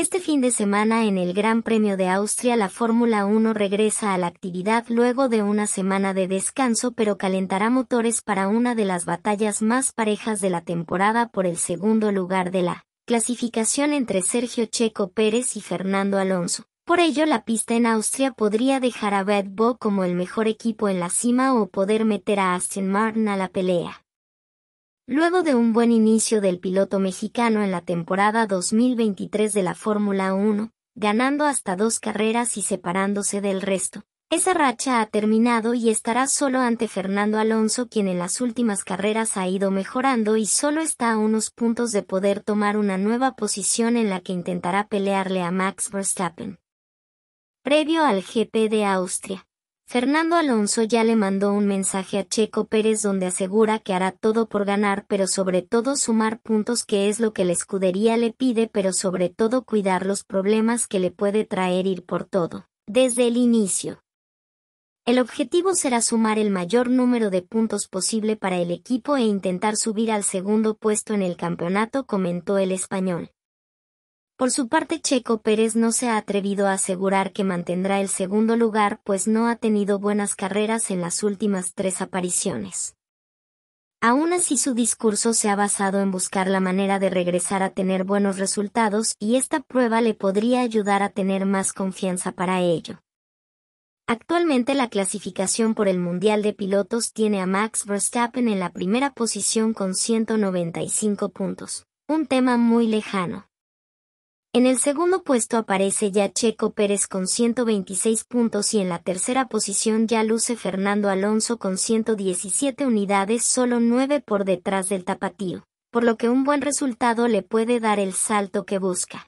Este fin de semana en el Gran Premio de Austria la Fórmula 1 regresa a la actividad luego de una semana de descanso pero calentará motores para una de las batallas más parejas de la temporada por el segundo lugar de la clasificación entre Sergio Checo Pérez y Fernando Alonso. Por ello la pista en Austria podría dejar a Red Bull como el mejor equipo en la cima o poder meter a Aston Martin a la pelea. Luego de un buen inicio del piloto mexicano en la temporada 2023 de la Fórmula 1, ganando hasta dos carreras y separándose del resto, esa racha ha terminado y estará solo ante Fernando Alonso quien en las últimas carreras ha ido mejorando y solo está a unos puntos de poder tomar una nueva posición en la que intentará pelearle a Max Verstappen. Previo al GP de Austria, Fernando Alonso ya le mandó un mensaje a Checo Pérez donde asegura que hará todo por ganar pero sobre todo sumar puntos que es lo que la escudería le pide pero sobre todo cuidar los problemas que le puede traer ir por todo, desde el inicio. El objetivo será sumar el mayor número de puntos posible para el equipo e intentar subir al segundo puesto en el campeonato comentó el español. Por su parte Checo Pérez no se ha atrevido a asegurar que mantendrá el segundo lugar pues no ha tenido buenas carreras en las últimas tres apariciones. Aún así su discurso se ha basado en buscar la manera de regresar a tener buenos resultados y esta prueba le podría ayudar a tener más confianza para ello. Actualmente la clasificación por el Mundial de Pilotos tiene a Max Verstappen en la primera posición con 195 puntos, un tema muy lejano. En el segundo puesto aparece ya Checo Pérez con 126 puntos y en la tercera posición ya luce Fernando Alonso con 117 unidades, solo 9 por detrás del tapatío, por lo que un buen resultado le puede dar el salto que busca.